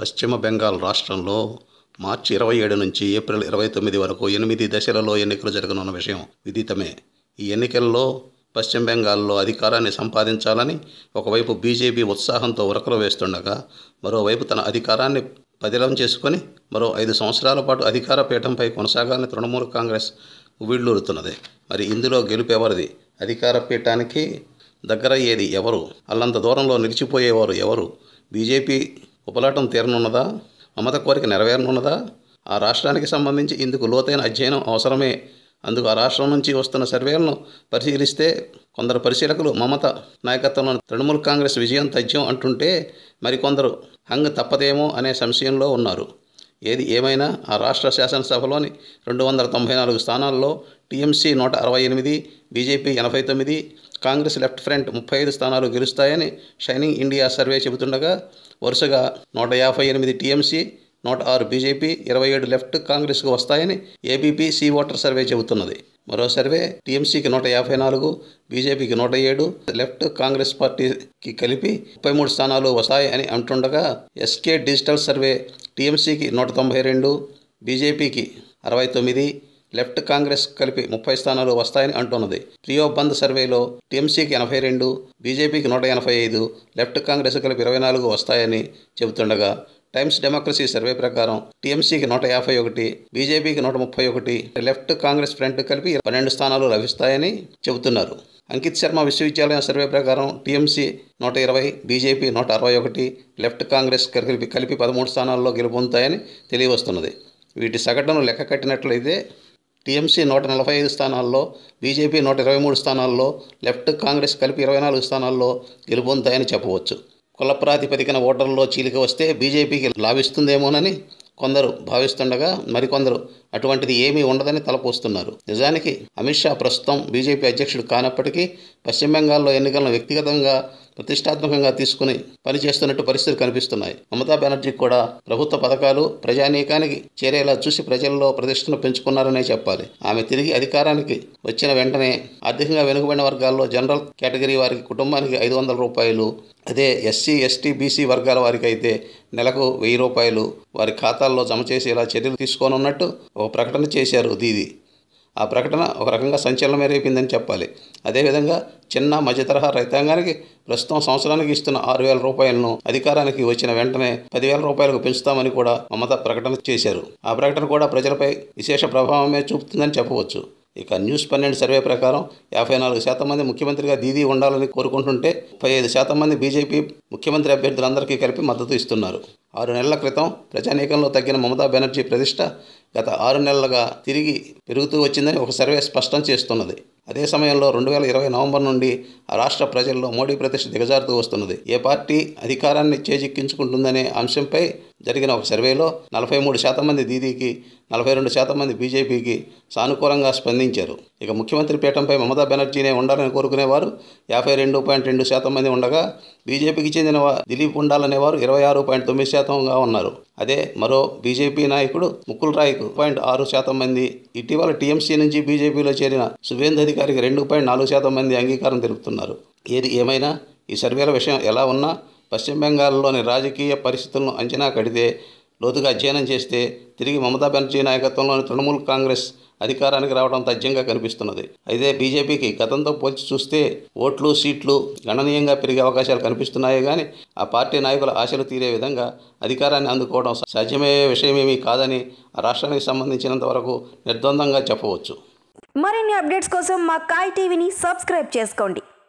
పశ్చిమ బెంగాల్ రాష్ట్రంలో మార్చి ఇరవై ఏడు నుంచి ఏప్రిల్ ఇరవై తొమ్మిది వరకు ఎనిమిది దశలలో ఎన్నికలు జరగనున్న విషయం విదితమే ఈ ఎన్నికల్లో పశ్చిమ బెంగాల్లో అధికారాన్ని సంపాదించాలని ఒకవైపు బీజేపీ ఉత్సాహంతో ఉరకలు వేస్తుండగా మరోవైపు తన అధికారాన్ని పదిలం చేసుకొని మరో ఐదు సంవత్సరాల పాటు అధికార పీఠంపై కొనసాగాలని తృణమూల్ కాంగ్రెస్ వీళ్ళూరుతున్నది మరి ఇందులో గెలుపెవరిది అధికార పీఠానికి దగ్గరయ్యేది ఎవరు అల్లంత దూరంలో నిలిచిపోయేవారు ఎవరు బీజేపీ ఉపలాటం తీరనున్నదా మమత కోరిక నెరవేరనున్నదా ఆ రాష్ట్రానికి సంబంధించి ఇందుకు లోతైన అధ్యయనం అవసరమే అందుకు ఆ రాష్ట్రం నుంచి వస్తున్న సర్వేలను పరిశీలిస్తే కొందరు పరిశీలకులు మమత నాయకత్వంలోని తృణమూల్ కాంగ్రెస్ విజయం తథ్యం అంటుంటే మరికొందరు హంగ్ తప్పదేమో అనే సంశయంలో ఉన్నారు ఏది ఏమైనా ఆ రాష్ట్ర శాసనసభలోని రెండు వందల తొంభై నాలుగు స్థానాల్లో టీఎంసీ నూట అరవై ఎనిమిది బీజేపీ ఎనభై తొమ్మిది కాంగ్రెస్ లెఫ్ట్ ఫ్రంట్ ముప్పై ఐదు స్థానాలు గెలుస్తాయని షైనింగ్ ఇండియా సర్వే చెబుతుండగా వరుసగా నూట యాభై ఎనిమిది టీఎంసీ నూట ఆరు బీజేపీ ఇరవై ఏడు లెఫ్ట్ కాంగ్రెస్కు వస్తాయని ఏబీపీ సీ ఓటర్ సర్వే చెబుతున్నది మరో సర్వే టీఎంసీకి నూట యాభై నాలుగు బీజేపీకి నూట ఏడు లెఫ్ట్ కాంగ్రెస్ పార్టీకి కలిపి ముప్పై మూడు స్థానాలు వస్తాయని అంటుండగా ఎస్కే డిజిటల్ సర్వే టీఎంసీకి నూట తొంభై రెండు బీజేపీకి అరవై తొమ్మిది లెఫ్ట్ కాంగ్రెస్ కలిపి ముప్పై స్థానాలు వస్తాయని అంటున్నది ప్రియో బంద్ సర్వేలో టీఎంసీకి ఎనభై రెండు బీజేపీకి నూట ఎనభై ఐదు లెఫ్ట్ కాంగ్రెస్ కలిపి ఇరవై నాలుగు వస్తాయని చెబుతుండగా టైమ్స్ డెమోక్రసీ సర్వే ప్రకారం టీఎంసీకి నూట యాభై ఒకటి బీజేపీకి నూట ముప్పై ఒకటి లెఫ్ట్ కాంగ్రెస్ ఫ్రంట్ కలిపి పన్నెండు స్థానాలు లభిస్తాయని చెబుతున్నారు అంకిత్ శర్మ విశ్వవిద్యాలయం సర్వే ప్రకారం టీఎంసీ నూట ఇరవై బీజేపీ నూట అరవై ఒకటి లెఫ్ట్ కాంగ్రెస్ కలిపి కలిపి పదమూడు స్థానాల్లో గెలుపొందుతాయని తెలియవస్తున్నది వీటి సగటును లెక్క కట్టినట్లయితే టీఎంసీ నూట నలభై ఐదు స్థానాల్లో బీజేపీ నూట ఇరవై మూడు స్థానాల్లో లెఫ్ట్ కాంగ్రెస్ కలిపి ఇరవై నాలుగు స్థానాల్లో గెలుపొందాయని చెప్పవచ్చు కుల ప్రాతిపదికన ఓటర్లో చీలిక వస్తే బీజేపీకి లాభిస్తుందేమోనని కొందరు భావిస్తుండగా మరికొందరు అటువంటిది ఏమీ ఉండదని తలపోస్తున్నారు నిజానికి అమిత్ షా ప్రస్తుతం బీజేపీ అధ్యక్షుడు కానప్పటికీ పశ్చిమ బెంగాల్లో ఎన్నికలను వ్యక్తిగతంగా ప్రతిష్టాత్మకంగా తీసుకుని పనిచేస్తున్నట్టు పరిస్థితులు కనిపిస్తున్నాయి మమతా బెనర్జీ కూడా ప్రభుత్వ పథకాలు ప్రజానీకానికి చేరేలా చూసి ప్రజల్లో ప్రతిష్టను పెంచుకున్నారనే చెప్పాలి ఆమె తిరిగి అధికారానికి వచ్చిన వెంటనే ఆర్థికంగా వెనుకబడిన వర్గాల్లో జనరల్ కేటగిరీ వారికి కుటుంబానికి ఐదు వందల రూపాయలు అదే ఎస్సీ ఎస్టీ బీసీ వర్గాల వారికి అయితే నెలకు వెయ్యి రూపాయలు వారి ఖాతాల్లో జమ చేసి ఇలా చర్యలు తీసుకోనున్నట్టు ఒక ప్రకటన చేశారు దీది ఆ ప్రకటన ఒక రకంగా సంచలనం రేపిందని చెప్పాలి అదేవిధంగా చిన్న మధ్య తరహా రైతాంగానికి ప్రస్తుతం సంవత్సరానికి ఇస్తున్న ఆరు వేల రూపాయలను అధికారానికి వచ్చిన వెంటనే పదివేల రూపాయలకు పెంచుతామని కూడా మమత ప్రకటన చేశారు ఆ ప్రకటన కూడా ప్రజలపై విశేష ప్రభావమే చూపుతుందని చెప్పవచ్చు ఇక న్యూస్ పన్నెండు సర్వే ప్రకారం యాభై నాలుగు శాతం మంది ముఖ్యమంత్రిగా దీదీ ఉండాలని కోరుకుంటుంటే ముప్పై ఐదు శాతం మంది బీజేపీ ముఖ్యమంత్రి అభ్యర్థులందరికీ కలిపి మద్దతు ఇస్తున్నారు ఆరు నెలల క్రితం ప్రజానీకంలో తగ్గిన మమతా బెనర్జీ ప్రతిష్ట గత ఆరు నెలలుగా తిరిగి పెరుగుతూ వచ్చిందని ఒక సర్వే స్పష్టం చేస్తున్నది అదే సమయంలో రెండు వేల ఇరవై నవంబర్ నుండి ఆ రాష్ట్ర ప్రజల్లో మోడీ ప్రతిష్ట దిగజారుతూ వస్తున్నది ఏ పార్టీ అధికారాన్ని చేజిక్కించుకుంటుందనే అంశంపై జరిగిన ఒక సర్వేలో నలభై మూడు శాతం మంది దీదీకి నలభై రెండు శాతం మంది బీజేపీకి సానుకూలంగా స్పందించారు ఇక ముఖ్యమంత్రి పీఠంపై మమతా బెనర్జీనే ఉండాలని కోరుకునేవారు యాభై రెండు పాయింట్ రెండు శాతం మంది ఉండగా బీజేపీకి చెందిన దిలీప్ ఉండాలనేవారు ఇరవై ఆరు పాయింట్ తొమ్మిది శాతంగా ఉన్నారు అదే మరో బీజేపీ నాయకుడు ముకుల్ రాయ్కు పాయింట్ ఆరు శాతం మంది ఇటీవల టీఎంసీ నుంచి బీజేపీలో చేరిన సువేంద్ర అధికారికి రెండు పాయింట్ నాలుగు శాతం మంది అంగీకారం తెలుపుతున్నారు ఏది ఏమైనా ఈ సర్వేల విషయం ఎలా ఉన్నా పశ్చిమ బెంగాల్లోని రాజకీయ పరిస్థితులను అంచనా కడితే లోతుగా అధ్యయనం చేస్తే తిరిగి మమతా బెనర్జీ నాయకత్వంలోని తృణమూల్ కాంగ్రెస్ అధికారానికి రావడం తథ్యంగా కనిపిస్తున్నది అయితే బీజేపీకి గతంతో పోల్చి చూస్తే ఓట్లు సీట్లు గణనీయంగా పెరిగే అవకాశాలు కనిపిస్తున్నాయి కానీ ఆ పార్టీ నాయకుల ఆశలు తీరే విధంగా అధికారాన్ని అందుకోవడం సాధ్యమయ్యే విషయమేమీ కాదని ఆ రాష్ట్రానికి సంబంధించినంత వరకు నిర్ద్వందంగా చెప్పవచ్చు మరిన్ని అప్డేట్స్ కోసం మా కాయ్ టీవీని సబ్స్క్రైబ్ చేసుకోండి